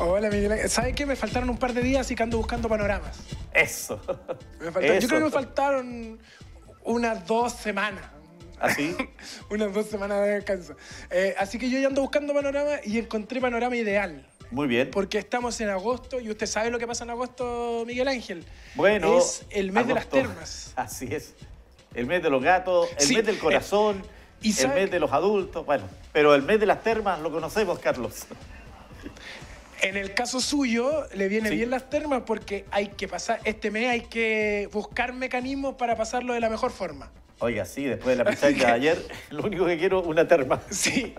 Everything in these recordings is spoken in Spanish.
Hola, Miguel. ¿Sabes qué? Me faltaron un par de días y que ando buscando panoramas. Eso. Me faltaron, Yo creo que me faltaron unas dos semanas. ¿Así? ¿Ah, unas dos semanas de descanso. Eh, así que yo ya ando buscando panorama y encontré panorama ideal. Muy bien. Porque estamos en agosto y usted sabe lo que pasa en agosto, Miguel Ángel. Bueno. Es el mes de las termas. Así es. El mes de los gatos, el mes del eh, corazón, el mes de los adultos. Bueno, pero el mes de las termas lo conocemos, Carlos. En el caso suyo, le viene bien las termas porque hay que pasar, este mes hay que buscar mecanismos para pasarlo de la mejor forma. Oiga, sí, después de la pizarra de ayer, lo único que quiero una terma. Sí.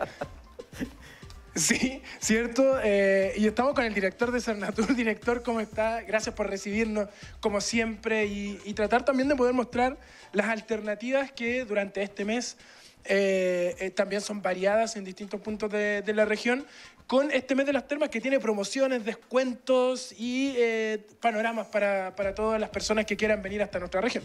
Sí, cierto. Eh, y estamos con el director de Cernatur. Director, ¿cómo está? Gracias por recibirnos, como siempre, y, tratar también de poder mostrar las alternativas que durante este mes eh, eh, también son variadas en distintos puntos de, la región, con este mes de las termas que tiene promociones, descuentos y eh, panoramas para, todas las personas que quieran venir hasta nuestra región.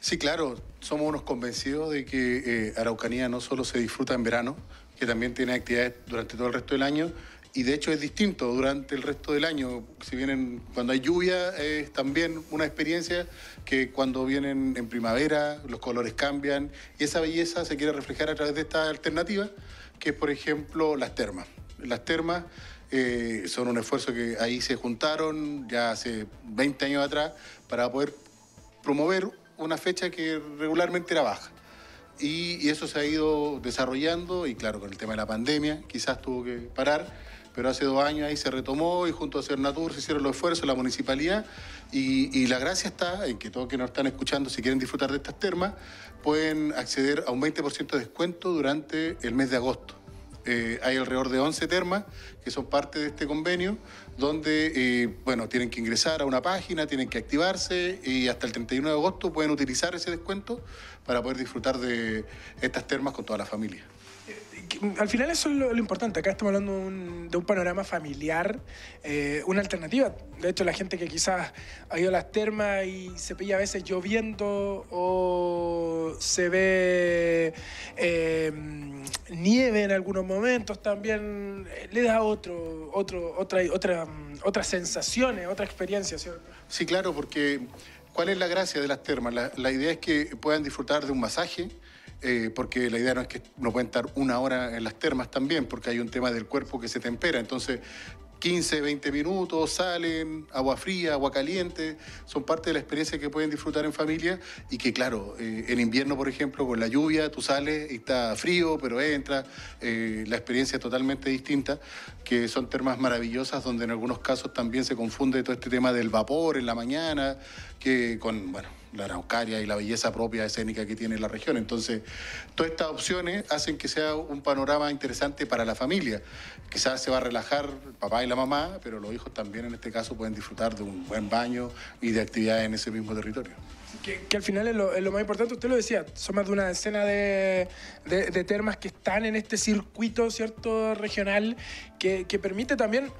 Sí, claro, somos unos convencidos de que eh, Araucanía no solo se disfruta en verano, que también tiene actividades durante todo el resto del año, y de hecho es distinto durante el resto del año. Si vienen cuando hay lluvia es también una experiencia que cuando vienen en primavera los colores cambian y esa belleza se quiere reflejar a través de esta alternativa que es por ejemplo las termas las termas. Eh, son un esfuerzo que ahí se juntaron ya hace 20 años atrás para poder promover una fecha que regularmente era baja. Y, eso se ha ido desarrollando y claro, con el tema de la pandemia quizás tuvo que parar, pero hace dos años ahí se retomó y junto a Cernatur se hicieron los esfuerzos, la municipalidad, y, la gracia está en que todos que nos están escuchando, si quieren disfrutar de estas termas, pueden acceder a un 20% de descuento durante el mes de agosto eh, hay alrededor de 11 termas que son parte de este convenio, donde eh, bueno, tienen que ingresar a una página, tienen que activarse y hasta el 31 de agosto pueden utilizar ese descuento para poder disfrutar de estas termas con toda la familia. Eh, al final eso es lo, importante, acá estamos hablando de un panorama familiar, una alternativa. De hecho, la gente que quizás ha ido a las termas y se pilla a veces lloviendo o se ve em, nieve en algunos momentos también, eh, le da otro, otro, otra, otra, otras sensaciones, otra experiencia, Sí, claro, porque ¿cuál es la gracia de las termas? La, idea es que puedan disfrutar de un masaje, eh, porque la idea no es que no puedan estar una hora en las termas también, porque hay un tema del cuerpo que se tempera. Entonces, 15, 20 minutos, salen, agua fría, agua caliente, son parte de la experiencia que pueden disfrutar en familia y que claro, eh, en invierno, por ejemplo, con la lluvia, tú sales y está frío, pero entra, eh, la experiencia es totalmente distinta, que son termas maravillosas donde en algunos casos también se confunde todo este tema del vapor en la mañana, que con, bueno, la araucaria y la belleza propia escénica que tiene la región. Entonces, todas estas opciones hacen que sea un panorama interesante para la familia. Quizás se va a relajar el papá y la mamá, pero los hijos también en este caso pueden disfrutar de un buen baño y de actividades en ese mismo territorio. Que, al final es lo, más importante, usted lo decía, son más de una decena de, de, termas que están en este circuito, ¿cierto?, regional, que, que permite también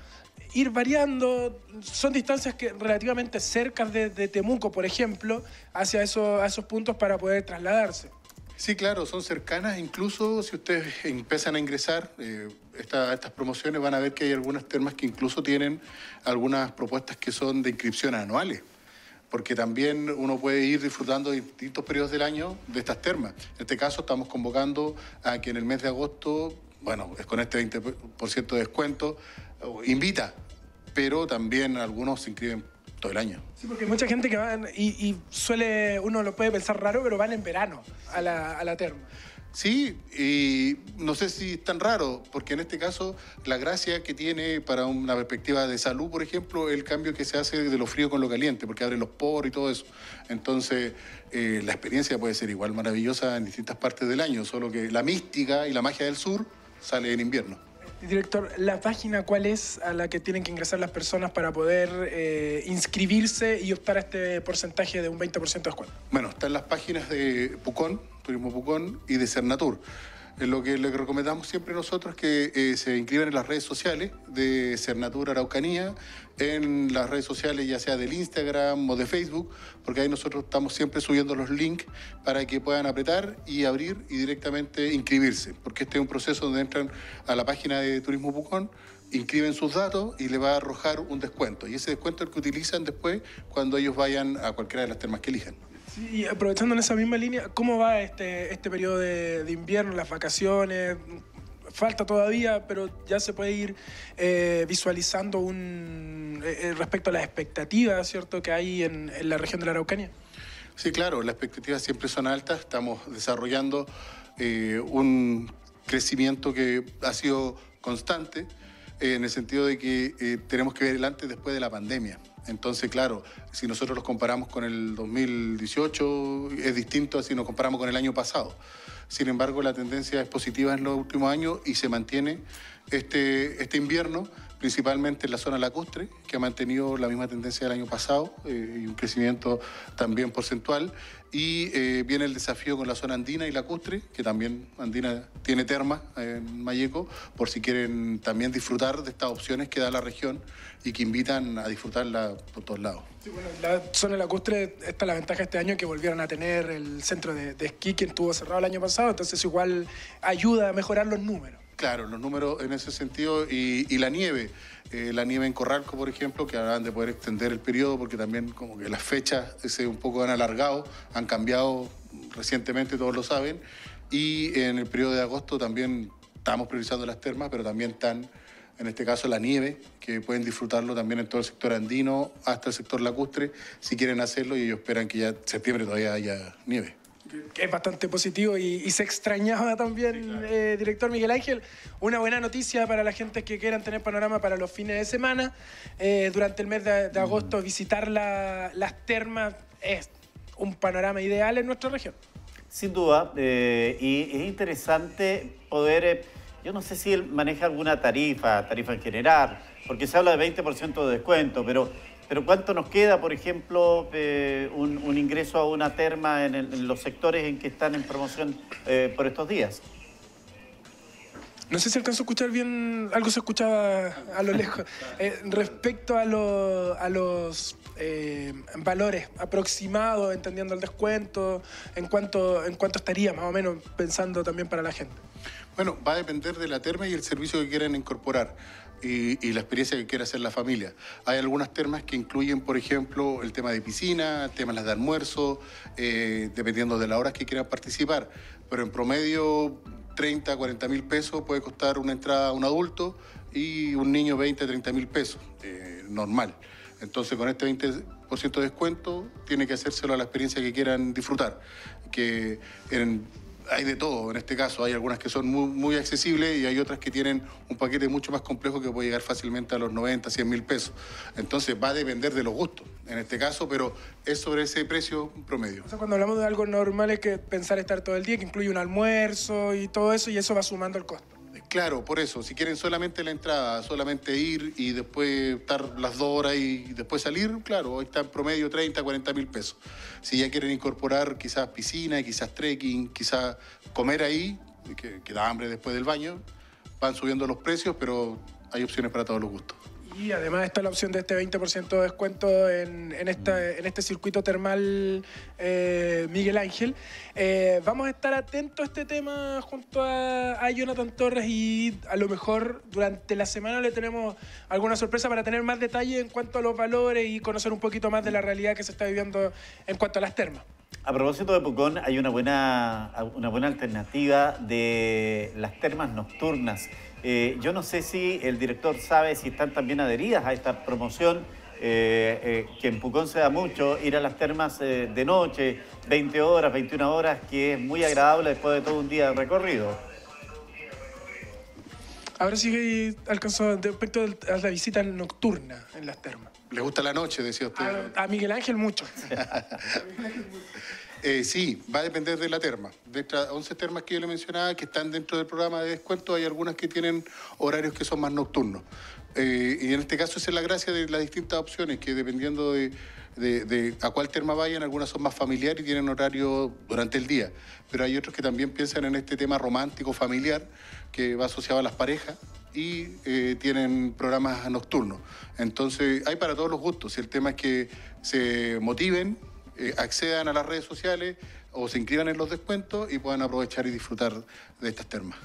ir variando. Son distancias que relativamente cerca de, Temuco, por ejemplo, hacia esos, esos puntos para poder trasladarse. Sí, claro, son cercanas. Incluso si ustedes empiezan a ingresar, eh, a estas promociones van a ver que hay algunas termas que incluso tienen algunas propuestas que son de inscripción anuales porque también uno puede ir disfrutando de distintos periodos del año de estas termas. En este caso estamos convocando a que en el mes de agosto, bueno, es con este 20% de descuento, eh, invita pero también algunos se inscriben todo el año. Sí, porque mucha gente que van y, suele, uno lo puede pensar raro, pero van en verano a la, a Sí, y no sé si es tan raro, porque en este caso la gracia que tiene para una perspectiva de salud, por ejemplo, el cambio que se hace de lo frío con lo caliente, porque abre los poros y todo eso. Entonces, eh, la experiencia puede ser igual maravillosa en distintas partes del año, solo que la mística y la magia del sur sale en invierno. Director, ¿la página cuál es a la que tienen que ingresar las personas para poder eh, inscribirse y optar a este porcentaje de un 20% de descuento? Bueno, están las páginas de Pucón, Turismo Pucón y de Cernatur. Lo que le recomendamos siempre nosotros es que eh, se inscriban en las redes sociales de Cernatura Araucanía, en las redes sociales ya sea del Instagram o de Facebook, porque ahí nosotros estamos siempre subiendo los links para que puedan apretar y abrir y directamente inscribirse, porque este es un proceso donde entran a la página de Turismo Pucón, inscriben sus datos y le va a arrojar un descuento. Y ese descuento es el que utilizan después cuando ellos vayan a cualquiera de las termas que elijan. Y aprovechando en esa misma línea, ¿cómo va este, este periodo de, invierno, las vacaciones? Falta todavía, pero ya se puede ir eh, visualizando eh, eh, respecto a las expectativas ¿cierto? que hay en, la región de la Araucanía. Sí, claro, las expectativas siempre son altas. Estamos desarrollando un crecimiento que ha sido constante en el sentido de que tenemos que ver adelante después de la pandemia. Entonces, claro, si nosotros los comparamos con el 2018, es distinto a si nos comparamos con el año pasado. Sin embargo, la tendencia es positiva en los últimos años y se mantiene este, este invierno, principalmente en la zona lacustre, que ha mantenido la misma tendencia del año pasado eh, y un crecimiento también porcentual. Y eh, viene el desafío con la zona andina y lacustre, que también Andina tiene termas eh, en Mayeco, por si quieren también disfrutar de estas opciones que da la región y que invitan a disfrutarla por todos lados. Sí, bueno, la zona lacustre, esta la ventaja este año que volvieron a tener el centro de, esquí que estuvo cerrado el año pasado, entonces igual ayuda a mejorar los números. Claro, los números en ese sentido y, y la nieve. Eh, la nieve en Corralco, por ejemplo, que hablaban de poder extender el periodo porque también como que las fechas se un poco han alargado, han cambiado recientemente, todos lo saben, y en el periodo de agosto también estamos priorizando las termas, pero también están, en este caso, la nieve, que pueden disfrutarlo también en todo el sector andino hasta el sector lacustre, si quieren hacerlo, y ellos esperan que ya en septiembre todavía haya nieve es bastante positivo y, se extrañaba también, eh, director Miguel Ángel. Una buena noticia para la gente que quieran tener panorama para los fines de semana. Eh, durante el mes de, agosto visitar las termas es un panorama ideal en nuestra región. Sin duda, eh, y es interesante poder, yo no sé si él maneja alguna tarifa, tarifa en general, porque se habla de 20% de descuento, pero pero ¿cuánto nos queda, por ejemplo, eh, un, ingreso a una terma en, los sectores en que están en promoción eh, por estos días? No sé si alcanzó a escuchar bien, algo se escuchaba a lo lejos. Eh, respecto a, los valores aproximados, entendiendo el descuento, en cuánto, en cuánto estaría más o menos pensando también para la gente. Bueno, va a depender de la terma y el servicio que quieran incorporar y, la experiencia que quiere hacer la familia. Hay algunas termas que incluyen, por ejemplo, el tema de piscina, temas de almuerzo, eh, dependiendo de las horas que quieran participar. Pero en promedio, 30, 40 mil pesos puede costar una entrada a un adulto y un niño 20, 30 mil pesos, eh, normal. Entonces, con este 20% de descuento, tiene que hacérselo a la experiencia que quieran disfrutar. Que en hay de todo en este caso. Hay algunas que son muy, accesibles y hay otras que tienen un paquete mucho más complejo que puede llegar fácilmente a los 90, 100 mil pesos. Entonces va a depender de los gustos en este caso, pero es sobre ese precio promedio. cuando hablamos de algo normal es que pensar estar todo el día, que incluye un almuerzo y todo eso, y eso va sumando el costo. Claro, por eso, si quieren solamente la entrada, solamente ir y después estar las dos horas y después salir, claro, está en promedio 30, 40 mil pesos. Si ya quieren incorporar quizás piscina, quizás trekking, quizás comer ahí, que, que da hambre después del baño, van subiendo los precios, pero hay opciones para todos los gustos. Y además está la opción de este 20% de descuento mm. en, este circuito termal eh, Miguel Ángel. Eh, vamos a estar atentos a este tema junto a, Jonathan Torres y a lo mejor durante la semana le tenemos alguna sorpresa para tener más detalle en cuanto a los valores y conocer un poquito más de la realidad que se está viviendo en cuanto a las termas. A propósito de Pucón, hay una buena, una buena alternativa de las termas nocturnas eh, yo no sé si el director sabe si están también adheridas a esta promoción, eh, eh, que en Pucón se da mucho, ir a las termas de noche, 20 horas, 21 horas, que es muy agradable después de todo un día de recorrido. Ahora sí que alcanzó respecto a la visita nocturna en las termas. ¿Le gusta la noche, decía usted? a Miguel Ángel mucho. Eh, sí, va a depender de la terma. De estas 11 termas que yo le mencionaba que están dentro del programa de descuento, hay algunas que tienen horarios que son más nocturnos. Eh, y en este caso esa es la gracia de las distintas opciones, que dependiendo de, a cuál terma vayan, algunas son más familiares y tienen horario durante el día. Pero hay otros que también piensan en este tema romántico, familiar, que va asociado a las parejas y eh, tienen programas nocturnos. Entonces hay para todos los gustos. El tema es que se motiven, eh, accedan a las redes sociales o se inscriban en los descuentos y puedan aprovechar y disfrutar de estas termas.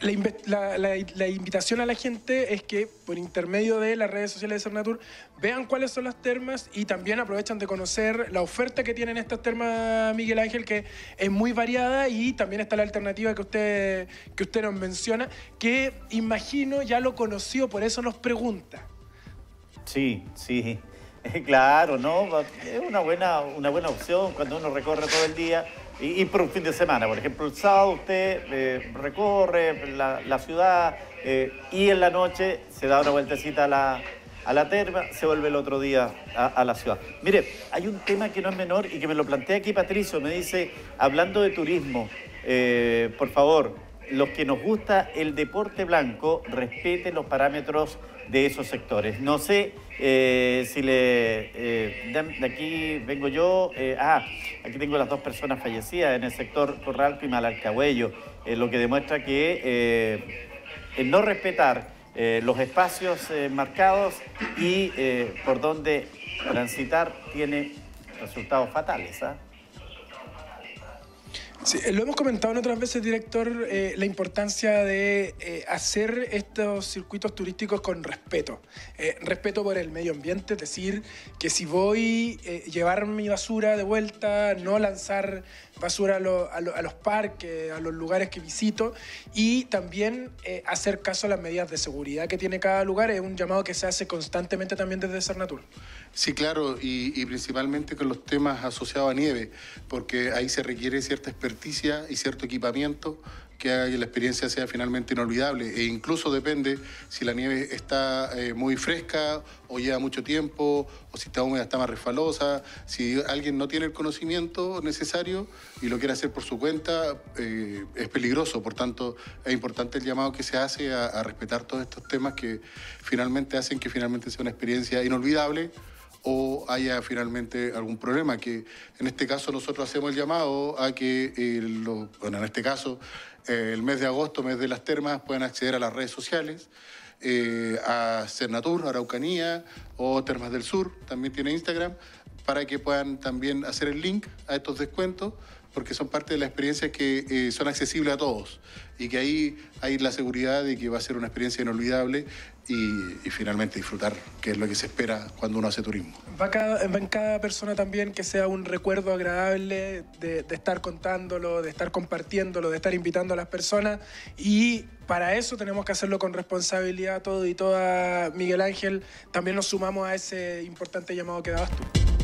la, invitación a la gente es que por intermedio de las redes sociales de Sernatur, vean cuáles son las termas y también aprovechan de conocer la oferta que tienen estas termas, Miguel Ángel, que es muy variada y también está la alternativa que usted, que usted nos menciona, que imagino ya lo conoció, por eso nos pregunta. Sí, sí. Claro, ¿no? Es una buena, una buena opción cuando uno recorre todo el día y, por un fin de semana. Por ejemplo, el sábado usted eh, recorre la, ciudad eh, y en la noche se da una vueltecita a la, a terma, se vuelve el otro día a, la ciudad. Mire, hay un tema que no es menor y que me lo plantea aquí Patricio. Me dice, hablando de turismo, eh, por favor, los que nos gusta el deporte blanco, respeten los parámetros de esos sectores. No sé eh, si le. Eh, de, aquí vengo yo. Eh, ah, aquí tengo las dos personas fallecidas en el sector Corralco y Malalcahuello, lo que demuestra que el no respetar los espacios marcados y por donde transitar tiene resultados fatales. ¿ah? Sí, eh, lo hemos comentado en otras veces, director, eh, la importancia de eh, hacer estos circuitos turísticos con respeto. respeto por el medio ambiente, es decir, que si voy a llevar mi basura de vuelta, no lanzar basura a, a, los parques, a los lugares que visito, y también hacer caso a las medidas de seguridad que tiene cada lugar. Es un llamado que se hace constantemente también desde Cernatur. Sí, claro, y, y principalmente con los temas asociados a nieve, porque ahí se requiere cierta experiencia y cierto equipamiento que haga que la experiencia sea finalmente inolvidable. E incluso depende si la nieve está eh, muy fresca o lleva mucho tiempo, o si está húmeda, está más resfalosa. Si alguien no tiene el conocimiento necesario y lo quiere hacer por su cuenta, eh, es peligroso. Por tanto, es importante el llamado que se hace a respetar todos estos temas que finalmente hacen que finalmente sea una experiencia inolvidable o haya finalmente algún problema, que en este caso nosotros hacemos el llamado a que, eh, bueno, en este caso, eh, el mes de agosto, mes de las termas, puedan acceder a las redes sociales, eh, a Cernatur, Araucanía o Termas del Sur, también tiene Instagram, para que puedan también hacer el link a estos descuentos porque son parte de la experiencia que eh, son accesibles a todos y que ahí hay la seguridad de que va a ser una experiencia inolvidable y, finalmente disfrutar, que es lo que se espera cuando uno hace turismo. Va, en cada persona también que sea un recuerdo agradable de, de estar contándolo, de estar compartiéndolo, de estar invitando a las personas y para eso tenemos que hacerlo con responsabilidad todo y toda. Miguel Ángel, también nos sumamos a ese importante llamado que dabas tú.